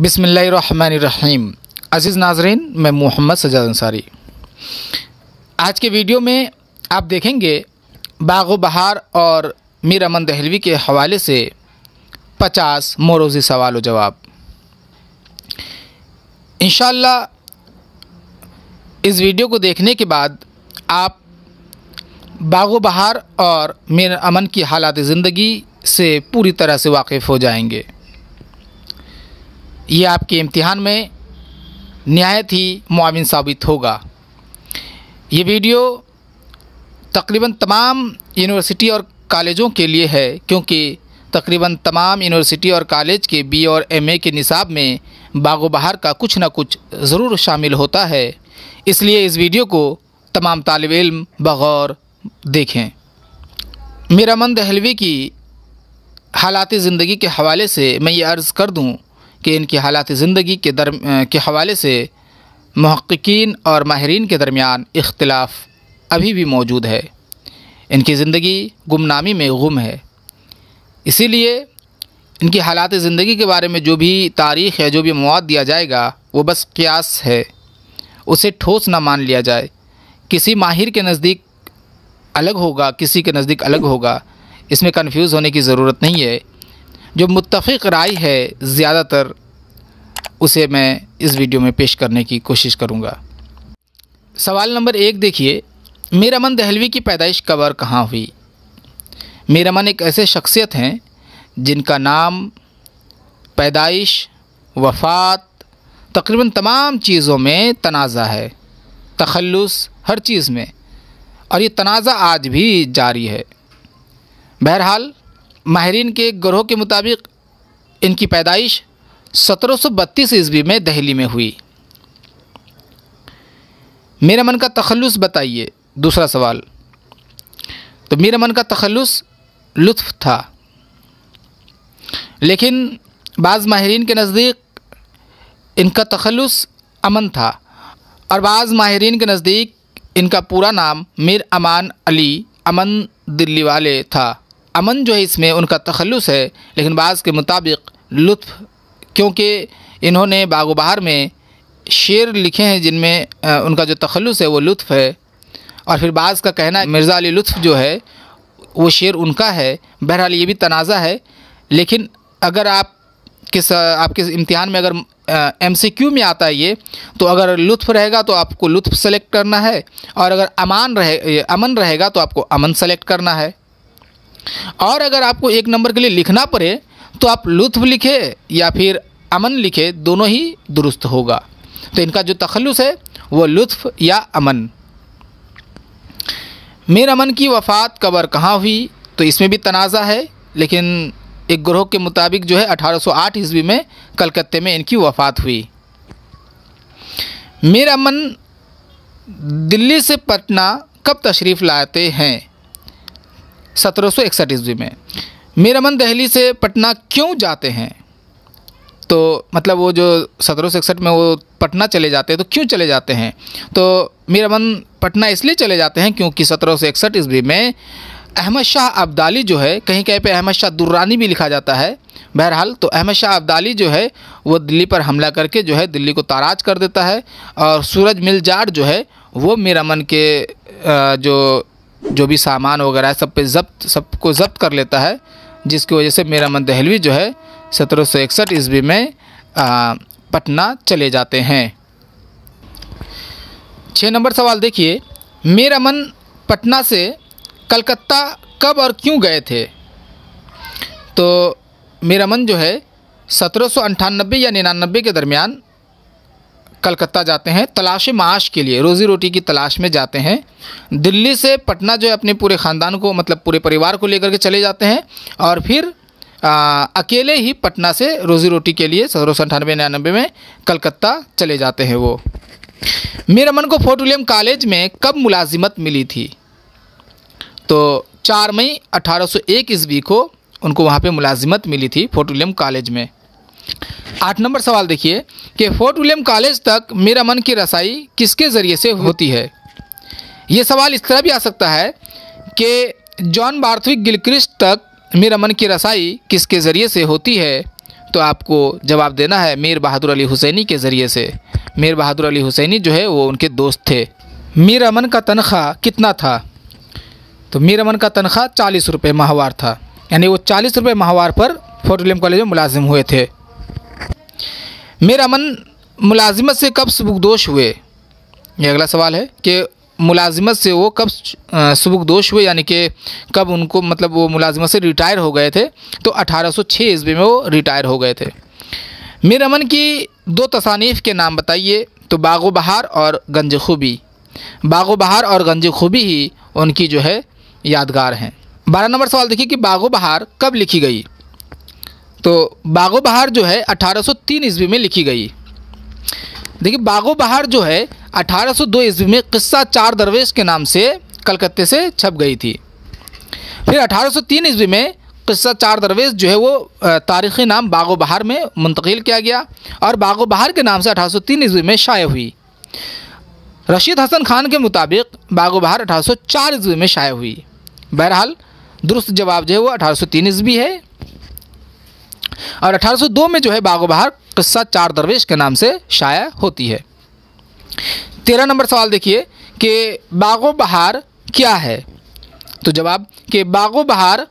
बिसमीम अज़ीज़ नाजरीन मैं मोहम्मद सजाद अंसारी आज के वीडियो में आप देखेंगे बाग बहार और मीर अमन दहलवी के हवाले से पचास मोरोज़ी सवाल व जवाब इन इस वीडियो को देखने के बाद आप बाग बहार और मीर अमन की हालात ज़िंदगी से पूरी तरह से वाकिफ़ हो जाएंगे ये आपके इम्तिहान में नहायत ही मुआविन साबित होगा ये वीडियो तकरीबन तमाम यूनिवर्सिटी और कॉलेजों के लिए है क्योंकि तकरीबन तमाम यूनिवर्सिटी और कॉलेज के बी और एमए के निसाब में बागो बहार का कुछ ना कुछ ज़रूर शामिल होता है इसलिए इस वीडियो को तमाम तालब इल्म बगौर देखें मेरा मन दहलवी की हालात ज़िंदगी के हवाले से मैं ये अर्ज़ कर दूँ कि इनकी हालात ज़िंदगी के दर के हवाले से महक्कीन और माहरीन के दरमियान इख्तलाफ अभी भी मौजूद है इनकी ज़िंदगी गुमनामी में गुम है इसीलिए इनकी हालात ज़िंदगी के बारे में जो भी तारीख़ या जो भी मवाद दिया जाएगा वो बस क्यास है उसे ठोस ना मान लिया जाए किसी माहिर के नज़दीक अलग होगा किसी के नज़दीक अलग होगा इसमें कन्फ्यूज़ होने की ज़रूरत नहीं है जो मुतफ़ राय है ज़्यादातर उसे मैं इस वीडियो में पेश करने की कोशिश करूँगा सवाल नंबर एक देखिए मीर दहलवी की पैदाइश कब और कहाँ हुई मेरा मन एक ऐसे शख्सियत हैं जिनका नाम पैदाइश वफात तकरीबन तमाम चीज़ों में तनाज़ा है तखलस हर चीज़ में और ये तनाज़ा आज भी जारी है बहरहाल माहरीन के ग्रोह के मुताबिक इनकी पैदाइश 1732 ईस्वी में दहली में हुई मेरा मन का तखलस बताइए दूसरा सवाल तो मेरा मन का तखलस लुत्फ था लेकिन बाज़ माहरीन के नज़दीक इनका तखलस अमन था और बाज़ माहरीन के नज़दीक इनका पूरा नाम मीर अमान अली अमन दिल्ली वाले था अमन जो है इसमें उनका तखलस है लेकिन बाज़ के मुताबिक लुत्फ क्योंकि इन्होंने बागोबहार में शेर लिखे हैं जिनमें उनका जो तखलस है वो लुत्फ़ है और फिर बाज़ का कहना मिर्ज़ा अली लुत्फ़ जो है वो शेर उनका है बहरहाल ये भी तनाज़ा है लेकिन अगर आप किस आपके इम्तिहान में अगर एम सी क्यू में आता है ये तो अगर लुत्फ़ रहेगा तो आपको लुत्फ़ सेलेक्ट करना है और अगर अमान रहे अमन रहेगा तो आपको अमन सेलेक्ट करना है और अगर आपको एक नंबर के लिए लिखना पड़े तो आप लुत्फ लिखे या फिर अमन लिखे दोनों ही दुरुस्त होगा तो इनका जो तखलुस है वो लुत्फ या अमन मीर अमन की वफ़ात कबर कहाँ हुई तो इसमें भी तनाज़ा है लेकिन एक ग्रोह के मुताबिक जो है 1808 ईस्वी में कलकत्ते में इनकी वफ़ात हुई मीर अमन दिल्ली से पटना कब तशरीफ़ लाते हैं सत्रह सौ इकसठ ईस्वी में मेरा मन दहली से पटना क्यों जाते हैं तो मतलब वो जो सत्रह सौ इकसठ में वो पटना चले जाते हैं तो क्यों चले जाते हैं तो मेरा मन पटना इसलिए चले जाते हैं क्योंकि सत्रह सौ इकसठ ईस्वी में अहमद शाह अब्दाली जो है कहीं कहीं पे अहमद शाह दुर्रानी भी लिखा जाता है बहरहाल तो अहमद शाह अब्दाली जो है वो दिल्ली पर हमला करके जो है दिल्ली को ताराज कर देता है और सूरज मिल जो है वो मेरा मन के जो जो भी सामान वगैरह सब पे जब्त सबको जब्त कर लेता है जिसकी वजह से मेरा मन दहलवी जो है सत्रह सौ इकसठ ईस्वी में आ, पटना चले जाते हैं छः नंबर सवाल देखिए मेरा मन पटना से कलकत्ता कब और क्यों गए थे तो मेरा मन जो है सत्रह सौ अंठानबे या निन्यानबे के दरमियान कलकत्ता जाते हैं तलाश माश के लिए रोज़ी रोटी की तलाश में जाते हैं दिल्ली से पटना जो है अपने पूरे ख़ानदान को मतलब पूरे परिवार को लेकर के चले जाते हैं और फिर आ, अकेले ही पटना से रोज़ी रोटी के लिए सत्रह सौ अठानवे निन्यानबे में कलकत्ता चले जाते हैं वो मेरे मन को फोर्ट विलियम कॉलेज में कब मुलाजिमत मिली थी तो चार मई अठारह सौ एक ईस्वी को उनको वहाँ पे मुलाजिमत मिली थी फोर्ट विलियम कॉलेज में आठ नंबर सवाल देखिए कि फोर्ट विलियम कॉलेज तक मेरा मन की रसाई किसके ज़रिए से होती है ये सवाल इस तरह भी आ सकता है कि जॉन बार्थविक गिलक्रिस्ट तक मेरा मन की रसाई किसके ज़रिए से होती है तो आपको जवाब देना है मीर बहादुर अली हुसैनी के ज़रिए से मीर बहादुर अली हुसैनी जो है वो उनके दोस्त थे मीर अमन का तनख्वाह कितना था तो मीर अमन का तनख्वाह चालीस रुपये माहवार था यानी वो चालीस रुपये माहवार पर फोर्ट विलियम कॉलेज में मुलाजिम हुए थे मेरा मन मुलाजिमत से कब सबुकदोश हुए ये अगला सवाल है कि मुलाजिमत से वो कब सबुकदोश हुए यानी कि कब उनको मतलब वो मुलाजिमत से रिटायर हो गए थे तो 1806 सौ ईस्वी में वो रिटायर हो गए थे मेरा मन की दो तसानीफ़ के नाम बताइए तो बाग बहार और गंज खूबी बाग बहार और गंज खूबी ही उनकी जो है यादगार हैं बारह नंबर सवाल देखिए कि बागो बहार कब लिखी गई तो बागो बहार जो है 1803 सौ ईस्वी में लिखी गई देखिए बागो बहार जो है 1802 सौ ईस्वी में किस्सा चार दरवेश के नाम से कलकत्ते से छप गई थी फिर 1803 सौ ईस्वी में किस्सा चार दरवेश जो है वो तारीख़ी नाम बागो बहार में मुंतकिल किया गया और बागो बहार के नाम से 1803 सौ ईस्वी में शाये हुई रशीद हसन खान के मुताबिक बागो बहार अठारह ईस्वी में शाये हुई बहरहाल दुरुस्त जवाब जो है वो अठारह सौ ईस्वी है और 1802 में जो है बहार किस्सा चार दरवेश के नाम से शाया होती है तेरह नंबर सवाल देखिए कि बागो बहार क्या है तो जवाब कि बागो बहार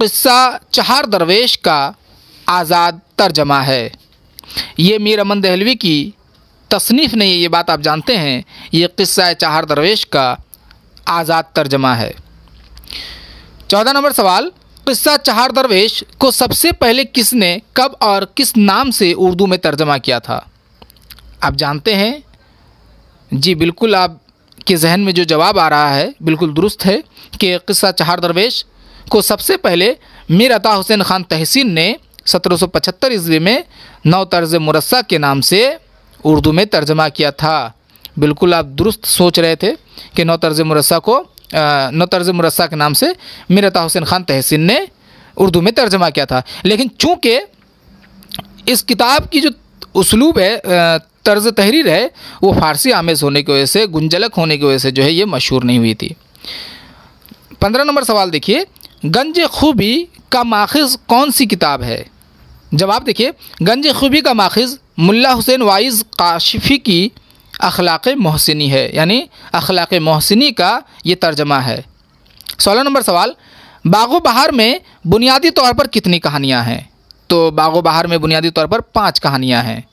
किस्सा चहार दरवेश का आज़ाद तर्जमा है ये मीर अमन दहलवी की तसनीफ़ नहीं है ये बात आप जानते हैं ये किस्सा चार दरवेश का आज़ाद तर्जमा है चौदह नंबर सवाल किस्सा चहार दरवेश को सबसे पहले किसने कब और किस नाम से उर्दू में तर्जमा किया था आप जानते हैं जी बिल्कुल आप के जहन में जो जवाब आ रहा है बिल्कुल दुरुस्त है कि किस्सा चहार दरवेश को सबसे पहले मीर अता हुसैन ख़ान तहसीन ने 1775 ईस्वी में नौ तर्ज मुरस्सा के नाम से उर्दू में तर्जमा किया था बिल्कुल आप दुरुस्त सोच रहे थे कि नौ तर्ज मुरस्सा को तर्ज मुरस्ा के नाम से मिरता हुसैन ख़ान तहसिन ने उर्दू में तर्जमा किया था लेकिन चूँकि इस किताब की जो उसलूब है तर्ज तहरीर है वो फ़ारसी आमेज़ होने की वजह से गुंजलक होने की वजह से जो है ये मशहूर नहीं हुई थी पंद्रह नंबर सवाल देखिए गंज खूबी का माखज़ कौन सी किताब है जवाब देखिए गंज खूबी का माखज़ मुल्ला हुसैन वाइज काशिफ़ी की अखलाक मोहसिनी है यानी अखलाक मोहसिनी का ये तर्जमा है सोलह नंबर सवाल बाग बहार में बुनियादी तौर पर कितनी कहानियाँ हैं तो बाग बहार में बुनियादी तौर पर पाँच कहानियाँ हैं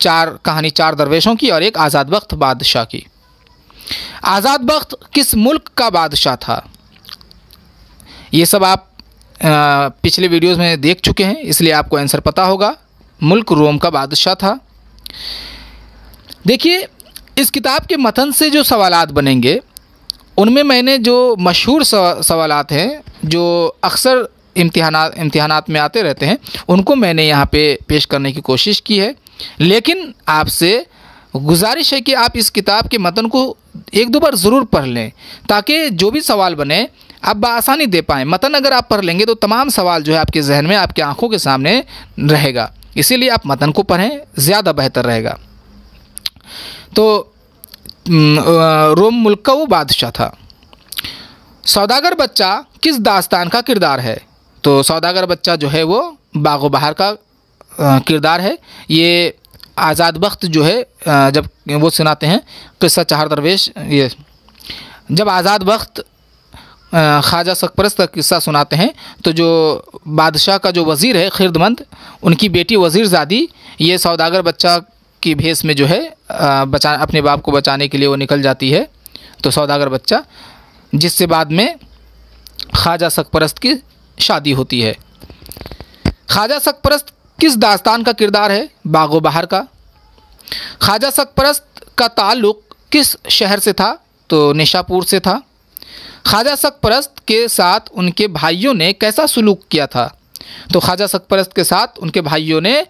चार कहानी चार दरवेशों की और एक आज़ाद वक्त बादशाह की आज़ाद वक्त किस मुल्क का बादशाह था ये सब आप पिछले वीडियोस में देख चुके हैं इसलिए आपको आंसर पता होगा मुल्क रोम का बादशाह था देखिए इस किताब के मतन से जो सवालात बनेंगे उनमें मैंने जो मशहूर सवालात हैं जो अक्सर इम्तहान इम्तहानात में आते रहते हैं उनको मैंने यहाँ पे पेश करने की कोशिश की है लेकिन आपसे गुजारिश है कि आप इस किताब के मतन को एक दो बार ज़रूर पढ़ लें ताकि जो भी सवाल बने आप बसानी दे पाएँ मतन अगर आप पढ़ लेंगे तो तमाम सवाल जो है आपके जहन में आपकी आँखों के सामने रहेगा इसीलिए आप मतन को पढ़ें ज़्यादा बेहतर रहेगा तो रोम मुल्क का वो बादशाह था सौदागर बच्चा किस दास्तान का किरदार है तो सौदागर बच्चा जो है वो बाग बहार का किरदार है ये आज़ाद बख्त जो है जब वो सुनाते हैं किस्सा चार दरवेश ये जब आज़ाद बख्त ख्वाजा सकपरस्त का किस्सा सुनाते हैं तो जो बादशाह का जो वज़ीर है खिरदमंद उनकी बेटी वज़ीरजादी ये सौदागर बच्चा की भेस में जो है बचा अपने बाप को बचाने के लिए वो निकल जाती है तो सौदागर बच्चा जिससे बाद में ख्वाजा सकपरस्त की शादी होती है ख्वाजा सकपरस्त किस दास्तान का किरदार है बागो बहार का ख्वाजा सकपरस्त का ताल्लुक़ किस शहर से था तो निशापुर से था ख्वाजा सकपरस्त के साथ उनके भाइयों ने कैसा सलूक किया था तो ख्वाजा सकपरस्त के साथ उनके भाइयों ने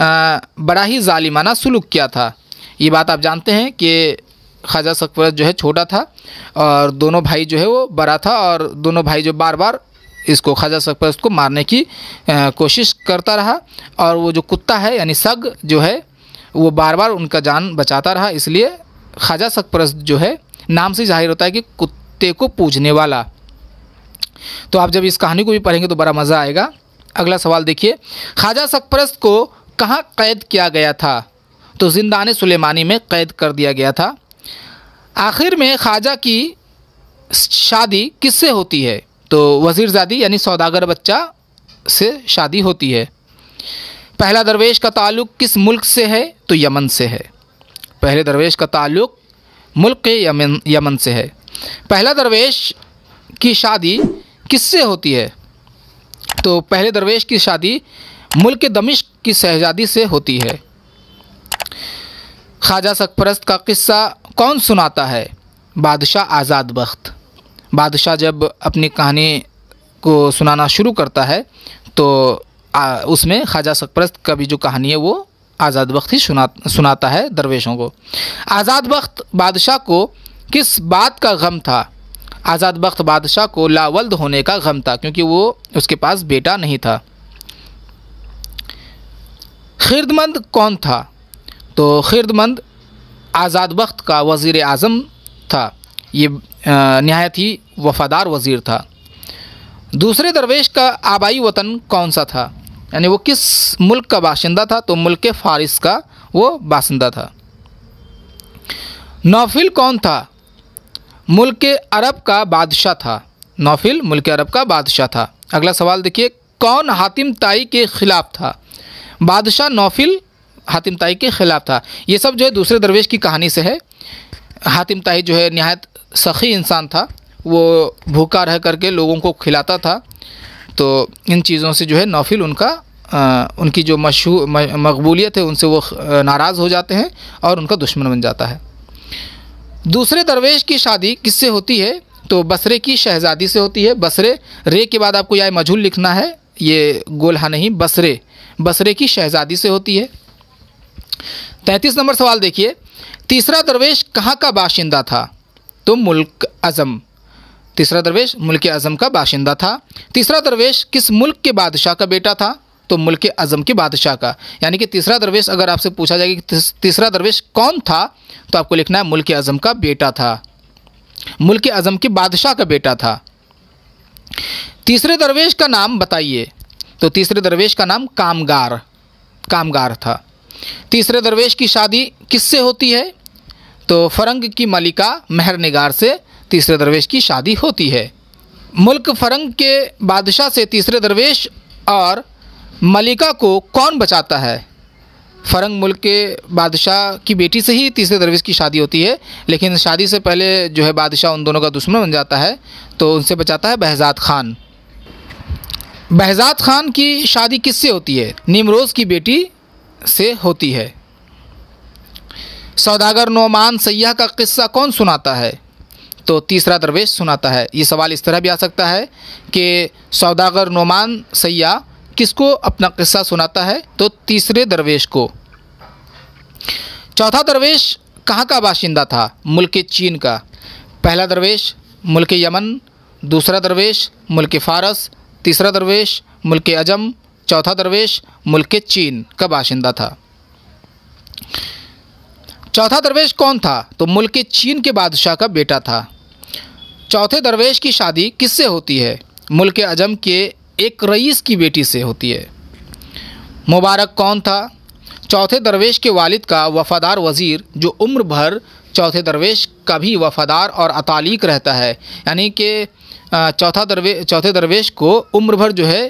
बड़ा ही ालिमाना सलूक किया था ये बात आप जानते हैं कि ख्वाजा सकफरत जो है छोटा था और दोनों भाई जो है वो बड़ा था और दोनों भाई जो बार बार इसको ख्वाजा सकफरस्त को मारने की कोशिश करता रहा और वो जो कुत्ता है यानी सग जो है वो बार बार उनका जान बचाता रहा इसलिए ख्वाजा सकपरस्त जो है नाम से जाहिर होता है कि कुत्ते को पूजने वाला तो आप जब इस कहानी को भी पढ़ेंगे तो बड़ा मज़ा आएगा अगला सवाल देखिए ख्वाजा सकपरस्त को कहाँ कैद किया गया था तो जिंदान सुलेमानी में कैद कर दिया गया था आखिर में ख्वाजा की शादी किससे होती है तो वज़ीरजादी यानी सौदागर बच्चा से शादी होती है पहला दरवेश का ताल्लुक़ किस मुल्क से है तो यमन से है पहले दरवेश का ताल्लुक़ मुल्क के यमन यमन से है पहला दरवेश की शादी किससे होती है तो पहले दरवेश की शादी मुल्क दमिश्क की शहजादी से होती है ख्वाजा सकपरस्त का किस्सा कौन सुनाता है बादशाह आज़ाद बख्त बादशाह जब अपनी कहानी को सुनाना शुरू करता है तो उसमें ख्वाजा सकपरस्त का भी जो कहानी है वो आज़ाद बख्त ही सुना सुनाता है दरवेशों को आज़ाद बख्त बादशाह को किस बात का गम था आज़ाद बख्त बादशाह को लावल्द होने का गम था क्योंकि वो उसके पास बेटा नहीं था खिरदमंद कौन था तो खिरदमंद आज़ाद वक्त का वज़ी अजम था ये नहायत ही वफ़ादार वज़ीर था दूसरे दरवेश का आबाई वतन कौन सा था यानी वो किस मुल्क का बाशिंदा था तो मुल्क फ़ारिस का वो बाशिंदा था नौफिल कौन था मुल्क अरब का बादशाह था नौफिल मुल्क अरब का बादशाह था अगला सवाल देखिए कौन हातिम ताई के ख़िलाफ़ था बादशाह नौफिल हातिम ताई के ख़िलाफ़ था ये सब जो है दूसरे दरवेश की कहानी से है हातिम ताई जो है नहायत सखी इंसान था वो भूखा रह करके लोगों को खिलाता था तो इन चीज़ों से जो है नौफिल उनका आ, उनकी जो मशहूर मकबूलियत है उनसे वो नाराज़ हो जाते हैं और उनका दुश्मन बन जाता है दूसरे दरवेश की शादी किससे होती है तो बसरे की शहज़ादी से होती है बसरे रे के बाद आपको यह मझूल लिखना है ये गोल्हा नहीं बसरे बसरे की शहजादी से होती है तैंतीस नंबर सवाल देखिए तीसरा दरवेश कहाँ का बाशिंदा था तो मुल्क अज़म तीसरा दरवेश मुल्क अज़म का बाशिंदा था तीसरा दरवेश किस मुल्क के बादशाह का बेटा था तो मुल्क अज़म के बादशाह का यानी कि तीसरा दरवेश अगर आपसे पूछा जाए कि तीसरा दरवेश कौन था तो आपको लिखना है मुल्क अज़म का बेटा था मुल्क अज़म के बादशाह का बेटा था तीसरे दरवेश का नाम बताइए तो तीसरे दरवेश का नाम कामगार कामगार था तीसरे दरवेश की शादी किससे होती है तो फरंग की मलिका मेहर निगार से तीसरे दरवेश की शादी होती है मुल्क फरंग के बादशाह से तीसरे दरवेश और मलिका को कौन बचाता है फरंग मुल्क के बादशाह की बेटी से ही तीसरे दरवेश की शादी होती है लेकिन शादी से पहले जो है बादशाह उन दोनों का दुश्मन बन जाता है तो उनसे बचाता है बहजाद खान बहजाद खान की शादी किससे होती है निमरोज़ की बेटी से होती है सौदागर नोमान सयाह का किस्सा कौन सुनाता है तो तीसरा दरवेश सुनाता है ये सवाल इस तरह भी आ सकता है कि सौदागर नोमान सयाह किसको अपना किस्सा सुनाता है तो तीसरे दरवेश को चौथा दरवेश कहाँ का बाशिंदा था मुल्क चीन का पहला दरवेश मुल्क यमन दूसरा दरवेश मुल्क फ़ारस तीसरा दरवेश मुल्क अजम चौथा दरवेश मुल्क चीन का बाशिंदा था चौथा दरवेश कौन था तो मुल्क चीन के बादशाह का बेटा था चौथे दरवेश की शादी किससे होती है मुल्क अजम के एक रईस की बेटी से होती है मुबारक कौन था चौथे दरवेश के वालिद का वफादार वज़ीर जो उम्र भर चौथे दरवेश का भी वफादार और अतालीक रहता है यानी कि चौथा दरवे चौथे दरवेश को उम्र भर जो है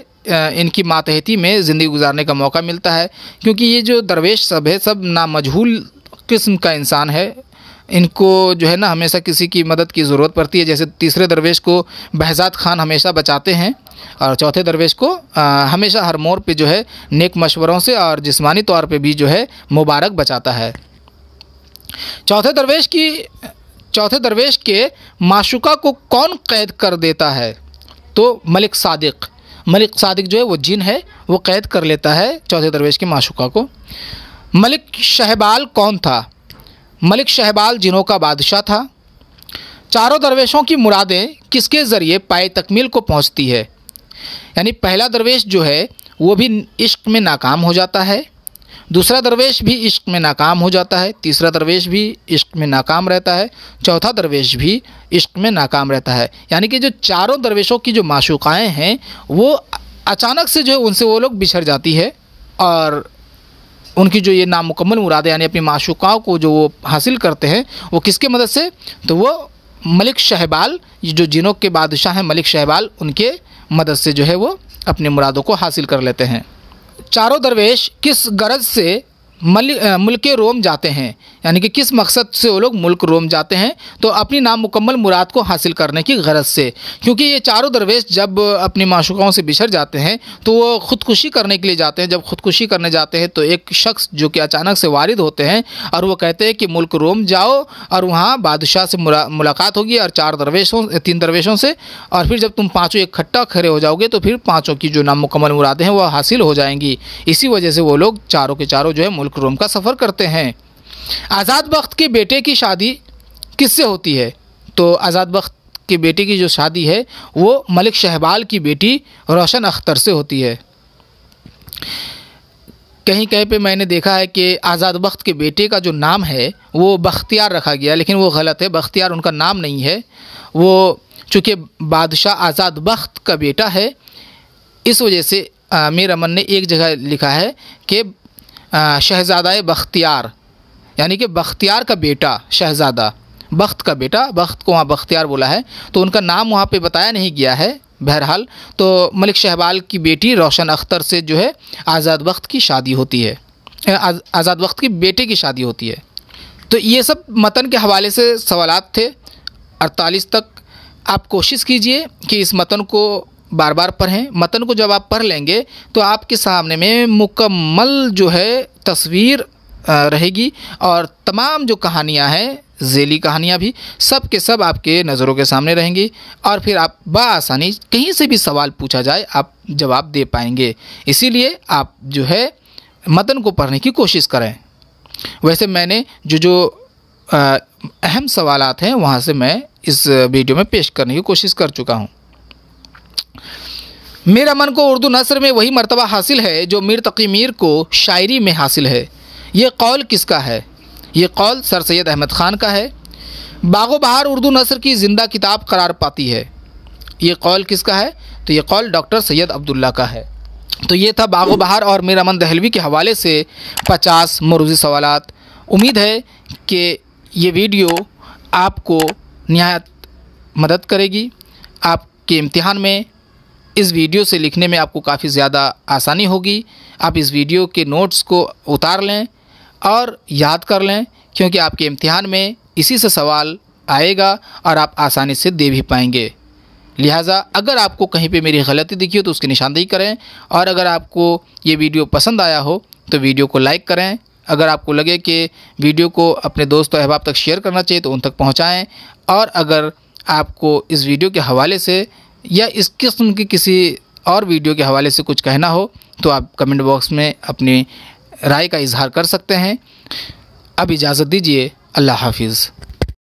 इनकी मातहती में ज़िंदगी गुजारने का मौका मिलता है क्योंकि ये जो दरवेश सब है सब मजहूल किस्म का इंसान है इनको जो है ना हमेशा किसी की मदद की ज़रूरत पड़ती है जैसे तीसरे दरवेश को बहजाद खान हमेशा बचाते हैं और चौथे दरवेश को आ, हमेशा हर मोड़ पे जो है नेक मशवरों से और जिस्मानी तौर पे भी जो है मुबारक बचाता है चौथे दरवेश की चौथे दरवेश के माशुका को कौन कैद कर देता है तो मलिक सादिक मलिक सादिक जो है वो जिन है वो कैद कर लेता है चौथे दरवेश के माशुका को मलिक शहबाल कौन था मलिक शहबाल जिनों का बादशाह था चारों दरवेशों की मुरादें किसके ज़रिए पाए तकमील को पहुंचती है यानी पहला दरवेश जो है वो भी इश्क में नाकाम हो जाता है दूसरा दरवेश भी इश्क में नाकाम हो जाता है तीसरा दरवेश भी इश्क में नाकाम रहता है चौथा दरवेश भी इश्क में नाकाम रहता है यानी कि जो चारों दरवेशों की जो माशूकाएँ हैं वो अचानक से जो है उनसे वो लोग बिछड़ जाती है और उनकी जो ये नामुकम्मल मुराद यानी अपनी माशूकाओं को जो वो हासिल करते हैं वो किसके मदद से तो वो मलिक शहबाल जो जिनों के बादशाह हैं मलिक शहबाल उनके मदद से जो है वो अपने मुरादों को हासिल कर लेते हैं चारों दरवेश किस गरज से मुल्क रोम जाते हैं यानी कि किस मकसद से वो लोग मुल्क रोम जाते हैं तो अपनी नामुकम्मल मुराद को हासिल करने की गरज से क्योंकि ये चारों दरवेश जब अपनी माशुकाओं से बिछड़ जाते हैं तो वो ख़ुदकुशी करने के लिए जाते हैं जब ख़ुदकुशी करने जाते हैं तो एक शख्स जो कि अचानक से वारिद होते हैं और वह कहते हैं कि मुल्क रोम जाओ और वहाँ बादशाह से मुलाकात होगी और चार दरवेशों तीन दरवेशों से और फिर जब तुम पाँचों इकट्ठा खड़े हो जाओगे तो फिर पाँचों की जो नामुकम्मल मुरादें हैं वह हासिल हो जाएंगी इसी वजह से वो लोग चारों के चारों जो है मुल्क और रोम का सफ़र करते हैं आज़ाद बख्त के बेटे की शादी किससे होती है तो आज़ाद बख्त के बेटे की जो शादी है वो मलिक शहबाल की बेटी रोशन अख्तर से होती है कहीं कहीं पे मैंने देखा है कि आज़ाद बख्त के बेटे का जो नाम है वो बख्तियार रखा गया लेकिन वो गलत है बख्तियार उनका नाम नहीं है वो चूँकि बादशाह आज़ाद बख्त का बेटा है इस वजह से मीर अमन ने एक जगह लिखा है कि शहज़ादा बख्तियार यानी कि बख्तियार का बेटा शहज़ादा बख्त का बेटा बख्त को वहाँ बख्तियार बोला है तो उनका नाम वहाँ पे बताया नहीं गया है बहरहाल तो मलिक शहबाल की बेटी रोशन अख्तर से जो है आज़ाद वक्त की शादी होती है आज़ाद वक्त की बेटे की शादी होती है तो ये सब मतन के हवाले से सवाल थे अड़तालीस तक आप कोशिश कीजिए कि इस मतन को बार बार पढ़ें मतन को जब आप पढ़ लेंगे तो आपके सामने में मुकम्मल जो है तस्वीर रहेगी और तमाम जो कहानियां हैं जेली कहानियाँ भी सब के सब आपके नज़रों के सामने रहेंगी और फिर आप बसानी कहीं से भी सवाल पूछा जाए आप जवाब दे पाएंगे इसीलिए आप जो है मतन को पढ़ने की कोशिश करें वैसे मैंने जो जो अहम सवालात हैं वहाँ से मैं इस वीडियो में पेश करने की कोशिश कर चुका हूँ मेरा मन को उर्दू नसर में वही मरतबा हासिल है जो मीर तकी मीर को शायरी में हासिल है ये कौल किसका है ये कौल सर सैद अहमद ख़ान का है बागो बहार उर्दू नसर की ज़िंदा किताब करार पाती है ये कौल किसका है तो ये कौल डॉक्टर सैयद अब्दुल्ला का है तो ये था बागो बहार और मेरा मन दहलवी के हवाले से पचास मरूजी सवाल उम्मीद है कि ये वीडियो आपको नहायत मदद करेगी आप के इम्तिहान में इस वीडियो से लिखने में आपको काफ़ी ज़्यादा आसानी होगी आप इस वीडियो के नोट्स को उतार लें और याद कर लें क्योंकि आपके इम्तिहान में इसी से सवाल आएगा और आप आसानी से दे भी पाएंगे लिहाजा अगर आपको कहीं पे मेरी गलती दिखी हो तो उसकी निशानदेही करें और अगर आपको ये वीडियो पसंद आया हो तो वीडियो को लाइक करें अगर आपको लगे कि वीडियो को अपने दोस्त और अहबाब तक शेयर करना चाहिए तो उन तक पहुँचाएँ और अगर आपको इस वीडियो के हवाले से या इस किस्म की किसी और वीडियो के हवाले से कुछ कहना हो तो आप कमेंट बॉक्स में अपनी राय का इजहार कर सकते हैं अब इजाज़त दीजिए अल्लाह हाफिज़